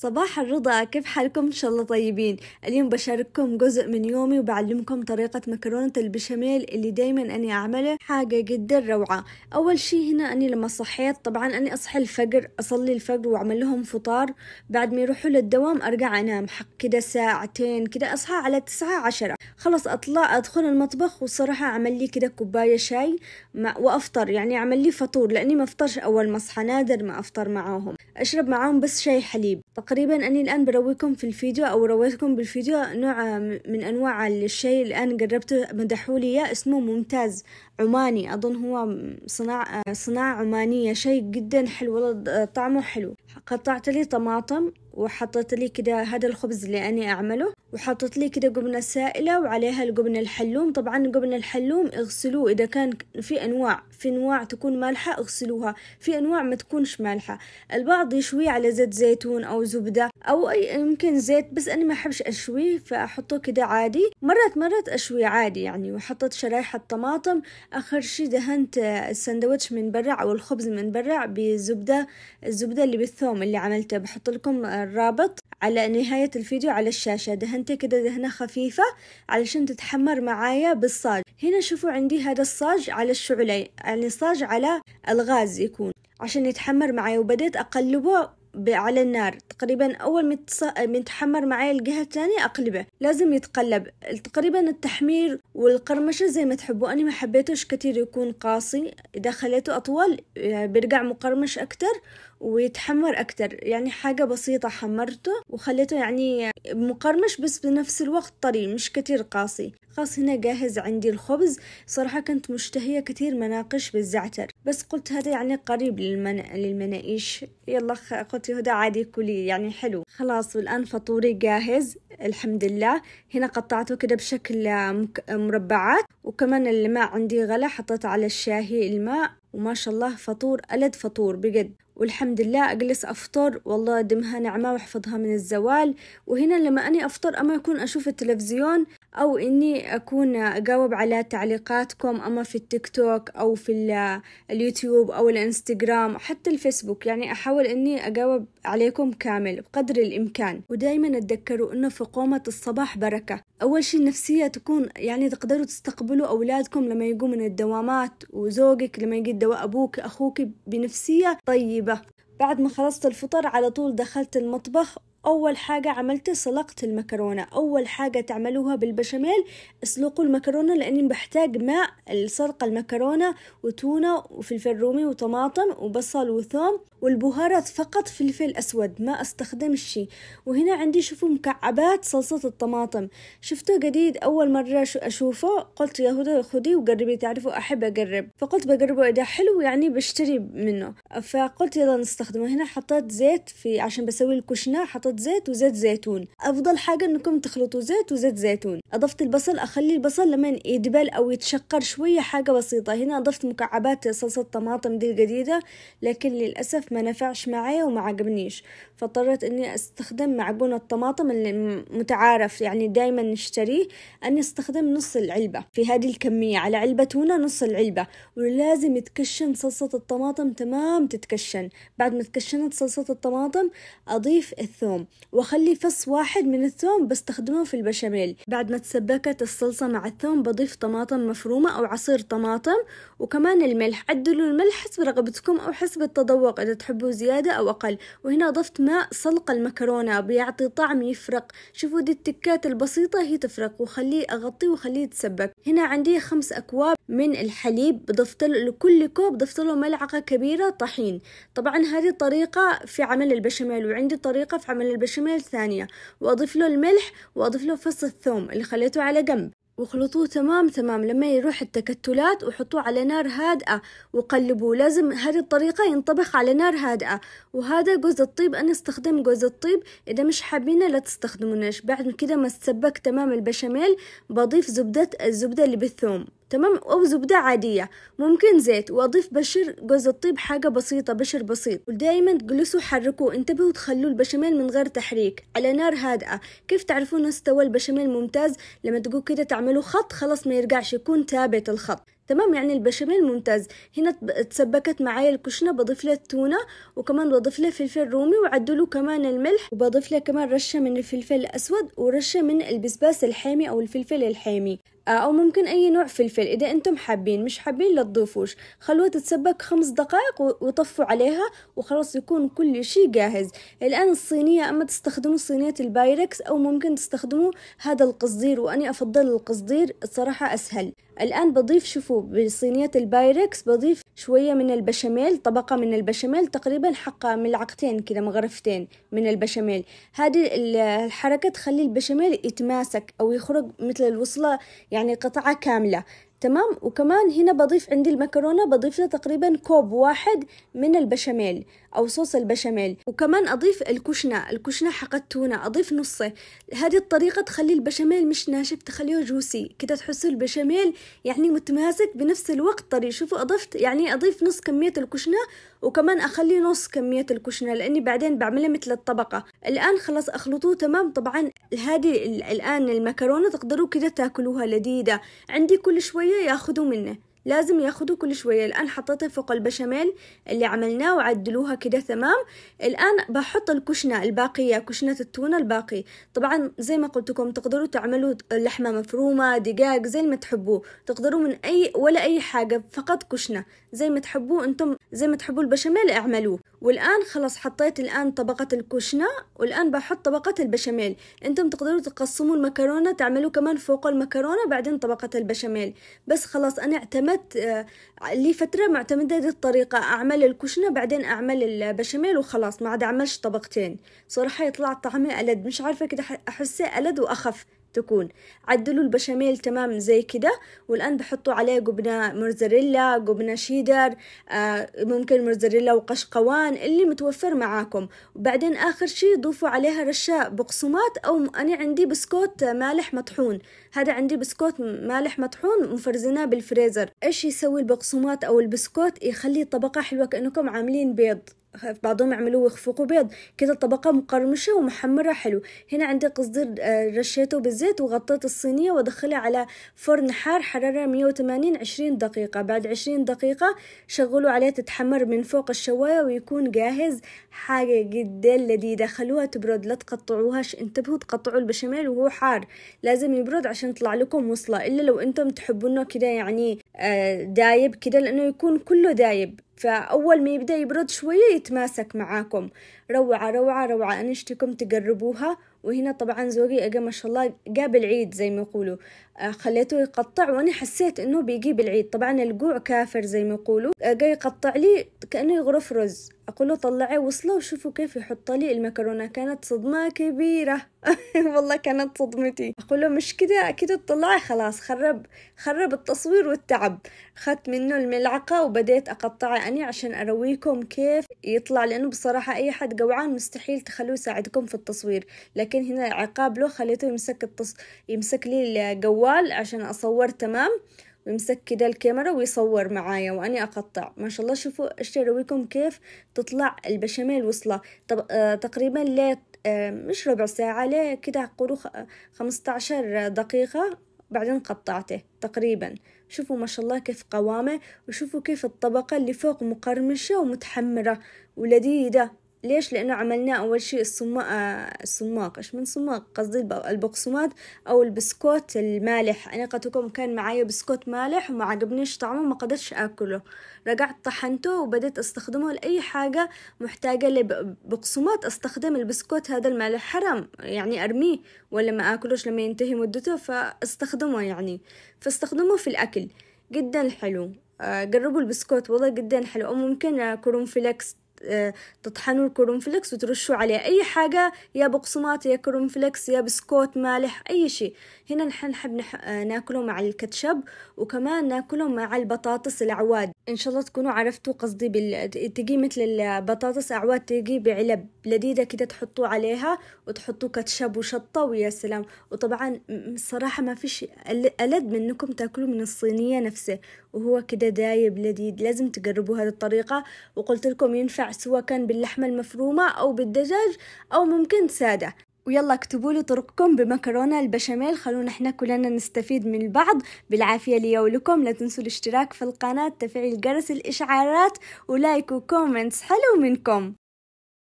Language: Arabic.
صباح الرضا كيف حالكم ان شاء الله طيبين اليوم بشارككم جزء من يومي وبعلمكم طريقة مكرونة البشاميل اللي دايما اني اعمله حاجة جدا روعة اول شي هنا اني لما صحيت طبعا اني اصحى الفجر اصلي الفجر واعمل لهم فطار بعد ما يروحوا للدوام ارجع انام حق كده ساعتين كده اصحى على تسعة عشرة خلاص اطلع ادخل المطبخ وصراحة اعمل لي كده كوباية شاي وافطر يعني اعمل لي فطور لاني ما افطرش اول ما اصحى نادر ما افطر معاهم أشرب معاهم بس شاي حليب تقريبا أني الآن برويكم في الفيديو أو رويتكم بالفيديو نوع آه، من أنواع الشاي الآن قربته مدحولي إياه اسمه ممتاز عماني أظن هو صناعة آه، صناعة عمانية شيء جدا حلو آه، طعمه حلو قطعت لي طماطم وحطيت لي كده هذا الخبز اللي أنا أعمله وحطيت لي كده جبنة سائلة وعليها القبن الحلوم طبعا جبن الحلوم اغسلوه إذا كان في أنواع في أنواع تكون مالحة اغسلوها في أنواع ما تكونش مالحة البعض يشويه على زيت زيتون أو زبدة أو أي يمكن زيت بس أنا ما أحبش أشويه فأحطه كده عادي مرات مرات أشويه عادي يعني وحطيت شرايح الطماطم آخر شي دهنت السندوتش من برا أو الخبز من برا بزبدة الزبدة اللي بالثوم اللي عملته بحط لكم الرابط على نهاية الفيديو على الشاشة دهنتي كده دهنة خفيفة علشان تتحمر معايا بالصاج هنا شوفوا عندي هذا الصاج على الشعلة يعني صاج على الغاز يكون عشان يتحمر معايا وبديت أقلبه على النار تقريبا أول ما متص... يتحمر معايا الجهة الثانية أقلبه لازم يتقلب تقريبا التحمير والقرمشة زي ما تحبوا أنا ما حبيتوش كتير يكون قاسي إذا خليته أطول آه، بيرجع مقرمش أكتر ويتحمر أكتر يعني حاجة بسيطة حمرته وخليته يعني مقرمش بس بنفس الوقت طري مش كتير قاسي خلاص هنا جاهز عندي الخبز صراحة كنت مشتهية كتير مناقش بالزعتر بس قلت هذا يعني قريب للمن... للمناقيش يلا قلت هدى عادي كلي يعني حلو خلاص والآن فطوري جاهز الحمد لله هنا قطعته كده بشكل مربعات وكمان الماء عندي غلا حطيت على الشاهي الماء وما شاء الله فطور ألد فطور بجد والحمد لله أجلس أفطر والله دمها نعمة واحفظها من الزوال وهنا لما أني أفطر أما يكون أشوف التلفزيون أو إني أكون أجاوب على تعليقاتكم أما في التيك توك أو في اليوتيوب أو الإنستغرام حتى الفيسبوك يعني أحاول إني أجاوب عليكم كامل بقدر الإمكان ودايما اتذكروا إنه في قومة الصباح بركة أول شي النفسية تكون يعني تقدروا تستقبلوا أولادكم لما يجوا من الدوامات وزوجك لما يجي دواء أبوك أخوك بنفسية طيبة بعد ما خلصت الفطر على طول دخلت المطبخ أول حاجة عملت سلقت المكرونة أول حاجة تعملوها بالبشاميل اسلقوا المكرونة لأني بحتاج ماء لسلق المكرونة وتونة وفلفل رومي وطماطم وبصل وثوم والبهارات فقط فلفل أسود ما استخدمش شي وهنا عندي شوفوا مكعبات صلصة الطماطم شفته جديد أول مرة شو أشوفه قلت يا هدى خدي وقربي تعرفوا أحب أقرب فقلت بقربه إذا حلو يعني بشتري منه فقلت يلا نستخدمه هنا حطيت زيت في عشان بسوي الكشنة حطيت حطيت زيت وزيت زيتون افضل حاجه انكم تخلطوا زيت وزيت زيتون اضفت البصل اخلي البصل لما يدبل او يتشقر شويه حاجه بسيطه هنا اضفت مكعبات صلصه طماطم دي الجديده لكن للاسف ما نفعش معايا وما عجبنيش فاضطريت اني استخدم معجون الطماطم المتعارف يعني دايما نشتريه اني استخدم نص العلبه في هذه الكميه على علبه تونه نص العلبه ولازم يتكشن صلصه الطماطم تمام تتكشن بعد ما تكشنت صلصه الطماطم اضيف الثوم الثوم وأخلي فص واحد من الثوم بستخدمه في البشاميل بعد ما تسبكت الصلصة مع الثوم بضيف طماطم مفرومة أو عصير طماطم وكمان الملح عدلوا الملح حسب رغبتكم أو حسب التذوق إذا تحبوا زيادة أو أقل وهنا ضفت ماء سلق المكرونة بيعطي طعم يفرق شوفوا دي التكات البسيطة هي تفرق وخليه أغطيه وخليه يتسبك هنا عندي خمس أكواب من الحليب ضفت لكل كوب ضفت له ملعقة كبيرة طحين طبعا هذه طريقة في عمل البشاميل وعندي طريقة في عمل البشاميل ثانية وأضيف له الملح وأضيف له فص الثوم اللي خليته على جنب وخلطوه تمام تمام لما يروح التكتلات وحطوه على نار هادئة وقلبوه لازم هذه الطريقة ينطبخ على نار هادئة وهذا جوز الطيب أنا استخدم جوز الطيب إذا مش حابينه لا تستخدمونش بعد كده ما تسبك تمام البشاميل بضيف زبدة الزبدة اللي بالثوم تمام أو زبدة عادية ممكن زيت وأضيف بشر جوز الطيب حاجة بسيطة بشر بسيط ودايما تجلسوا حركوا انتبهوا تخلوا البشاميل من غير تحريك على نار هادئة كيف تعرفون استوى البشاميل ممتاز لما تقول كده تعملوا خط خلاص ما يرجعش يكون ثابت الخط تمام يعني البشاميل ممتاز هنا تسبكت معايا الكشنة بضيف له التونة وكمان بضيف له فلفل رومي وعدله كمان الملح وبضيف له كمان رشة من الفلفل الأسود ورشة من البسباس الحامي أو الفلفل الحامي آه، أو ممكن أي نوع فلفل إذا أنتم حابين مش حابين لا تضيفوش خلوها تتسبك خمس دقائق وطفوا عليها وخلاص يكون كل شيء جاهز الآن الصينية أما تستخدموا صينية البايركس أو ممكن تستخدموا هذا القصدير وأني أفضل القصدير الصراحة أسهل الآن بضيف شوفوا وبصينية البايركس بضيف شوية من البشاميل طبقة من البشاميل تقريبا حقة ملعقتين كذا مغرفتين من البشاميل هذه الحركة تخلي البشاميل يتماسك أو يخرج مثل الوصلة يعني قطعة كاملة تمام وكمان هنا بضيف عندي المكرونة بضيف تقريبا كوب واحد من البشاميل أو صوص البشاميل وكمان أضيف الكشنة الكشنة حق التونة أضيف نصه هذه الطريقة تخلي البشاميل مش ناشف تخليه جوسي كده تحسوا البشاميل يعني متماسك بنفس الوقت طري شوفوا أضفت يعني أضيف نص كمية الكشنة وكمان أخلي نص كمية الكشنة لأني بعدين بعملها مثل الطبقة الآن خلاص أخلطوه تمام طبعا هذه الآن المكرونة تقدروا كده تاكلوها لذيذة عندي كل شوية ياخذوا منه لازم ياخذوا كل شوية الآن حطيته فوق البشاميل اللي عملناه وعدلوها كده تمام الآن بحط الكشنة الباقية كشنة التونة الباقي طبعا زي ما قلت لكم تقدروا تعملوا لحمة مفرومة دقاق زي ما تحبوا تقدروا من أي ولا أي حاجة فقط كشنة زي ما تحبوا أنتم زي ما تحبوا البشاميل اعملوه والآن خلاص حطيت الآن طبقة الكوشنة والآن بحط طبقة البشاميل انتم تقدروا تقسموا المكرونة تعملوا كمان فوق المكرونة بعدين طبقة البشاميل بس خلاص أنا اعتمدت آه، لي فترة معتمدة دي الطريقة أعمل الكوشنة بعدين أعمل البشاميل وخلاص ما عاد أعملش طبقتين صراحة يطلع طعمه ألد مش عارفة كده أحسه ألد وأخف تكون عدلوا البشاميل تمام زي كده والآن بحطوا عليه جبنة موزاريلا جبنة شيدر آه ممكن موزاريلا وقشقوان اللي متوفر معاكم وبعدين آخر شي ضيفوا عليها رشاء بقسماط أو أنا عندي بسكوت مالح مطحون هذا عندي بسكوت مالح مطحون مفرزناه بالفريزر إيش يسوي البقسماط أو البسكوت يخليه طبقة حلوة كأنكم عاملين بيض بعضهم يعملوه ويخفقوا بيض كده الطبقة مقرمشة ومحمرة حلو هنا عندي قصدير آه، رشيته بالزيت وغطيت الصينية وادخلها على فرن حار حرارة 180 20 دقيقة بعد 20 دقيقة شغلوا عليه تتحمر من فوق الشواية ويكون جاهز حاجة جدا لذيذة خلوها تبرد لا تقطعوهاش انتبهوا تقطعوا البشاميل وهو حار لازم يبرد عشان يطلع لكم وصلة إلا لو أنتم تحبونه كده يعني آه، دايب كده لأنه يكون كله دايب فأول ما يبدأ يبرد شوية يتماسك معاكم روعة روعة روعة أنشتكم تقربوها وهنا طبعا زوجي اجا ما شاء الله جاب العيد زي ما يقولوا آه، خليته يقطع وانا حسيت انه بيجيب العيد طبعا الجوع كافر زي ما يقولوا جا يقطع لي كانه يغرف رز اقول له طلعي وصله وشوفوا كيف يحط لي المكرونه كانت صدمه كبيره والله كانت صدمتي اقول له مش كده اكيد تطلعي خلاص خرب خرب التصوير والتعب اخذت منه الملعقه وبديت اقطعه اني عشان ارويكم كيف يطلع لانه بصراحه اي حد جوعان مستحيل تخلوه يساعدكم في التصوير لكن لكن هنا عقاب له خليته يمسك التص... يمسك لي الجوال عشان اصور تمام ويمسك كده الكاميرا ويصور معايا وأنا أقطع ما شاء الله شوفوا أشتريكم كيف تطلع البشاميل وصلة طب آه تقريبا لا آه مش ربع ساعة لا كده قولوا 15 دقيقة بعدين قطعته تقريبا شوفوا ما شاء الله كيف قوامه وشوفوا كيف الطبقة اللي فوق مقرمشة ومتحمرة ولذيذة ليش لأنه عملناه أول شيء الصما الصماق آه، إيش من صماق قصدي البقسماط أو البسكوت المالح أنا قتكم كان معايا بسكوت مالح وما عجبنيش طعمه ما قدرتش أكله رجعت طحنته وبدأت أستخدمه لأي حاجة محتاجة لبقسماط أستخدم البسكوت هذا المالح حرام يعني أرميه ولا ما أكلوش لما ينتهي مدته فاستخدمه يعني فاستخدمه في الأكل جدا حلو آه، جربوا البسكوت والله جدا حلو أو ممكن فليكس تطحنوا الكرنفلكس وترشوا عليه أي حاجة يا بقسماط يا كرنفلكس يا بسكوت مالح أي شيء هنا نحن نحب ناكله مع الكاتشب وكمان ناكله مع البطاطس الأعواد إن شاء الله تكونوا عرفتوا قصدي بال... تجي مثل البطاطس أعواد تجي بعلب لذيذة كده تحطوا عليها وتحطوا كاتشب وشطة ويا سلام وطبعا الصراحة ما فيش ألد منكم تاكلوا من الصينية نفسه وهو كده دايب لذيذ لازم تجربوا هذه الطريقة وقلت لكم ينفع سواء كان باللحمة المفرومة أو بالدجاج أو ممكن سادة ويلا اكتبوا لي طرقكم بمكرونة البشاميل خلونا احنا كلنا نستفيد من البعض بالعافية لي ولكم لا تنسوا الاشتراك في القناة تفعيل جرس الإشعارات ولايك وكومنتس حلو منكم